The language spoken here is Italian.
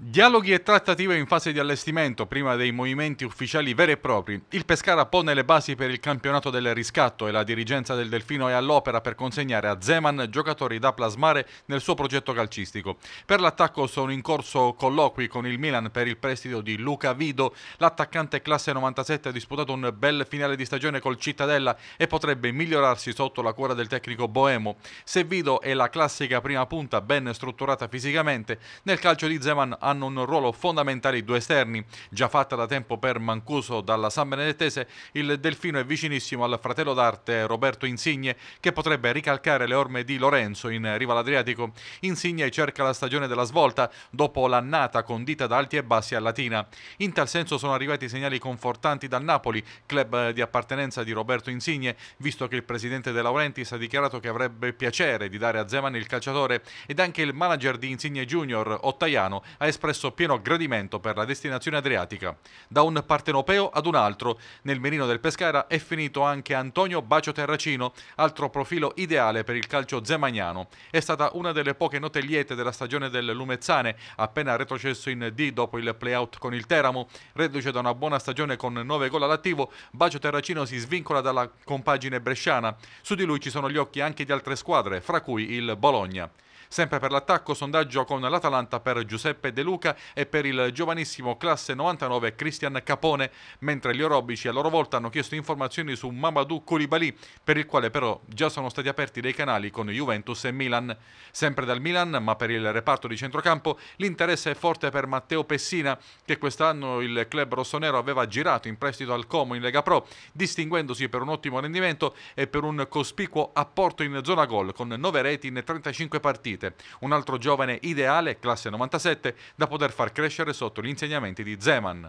Dialoghi e trattative in fase di allestimento prima dei movimenti ufficiali veri e propri. Il Pescara pone le basi per il campionato del riscatto e la dirigenza del Delfino è all'opera per consegnare a Zeman giocatori da plasmare nel suo progetto calcistico. Per l'attacco sono in corso colloqui con il Milan per il prestito di Luca Vido. L'attaccante classe 97 ha disputato un bel finale di stagione col Cittadella e potrebbe migliorarsi sotto la cura del tecnico Boemo. Se Vido è la classica prima punta ben strutturata fisicamente, nel calcio di Zeman ha hanno un ruolo fondamentale i due esterni. Già fatta da tempo per Mancuso dalla San Benedettese, il Delfino è vicinissimo al fratello d'arte Roberto Insigne che potrebbe ricalcare le orme di Lorenzo in riva all'Adriatico. Insigne cerca la stagione della svolta dopo l'annata condita da alti e bassi a Latina. In tal senso sono arrivati segnali confortanti dal Napoli, club di appartenenza di Roberto Insigne, visto che il presidente De Laurentiis ha dichiarato che avrebbe piacere di dare a Zeman il calciatore ed anche il manager di Insigne Junior, Ottaiano, ha espresso espresso pieno gradimento per la destinazione adriatica. Da un partenopeo ad un altro, nel merino del Pescara è finito anche Antonio Bacio Terracino, altro profilo ideale per il calcio zemagnano. È stata una delle poche note liete della stagione del Lumezzane, appena retrocesso in D dopo il playout con il Teramo. Reduce da una buona stagione con 9 gol all'attivo, Bacio Terracino si svincola dalla compagine bresciana. Su di lui ci sono gli occhi anche di altre squadre, fra cui il Bologna. Sempre per l'attacco, sondaggio con l'Atalanta per Giuseppe De Luca. Luca e per il giovanissimo classe 99 Cristian Capone, mentre gli orobici a loro volta hanno chiesto informazioni su Mamadou Koulibaly, per il quale però già sono stati aperti dei canali con Juventus e Milan. Sempre dal Milan, ma per il reparto di centrocampo, l'interesse è forte per Matteo Pessina, che quest'anno il club rossonero aveva girato in prestito al Como in Lega Pro, distinguendosi per un ottimo rendimento e per un cospicuo apporto in zona gol con 9 reti in 35 partite. Un altro giovane ideale, classe 97, da poter far crescere sotto gli insegnamenti di Zeman.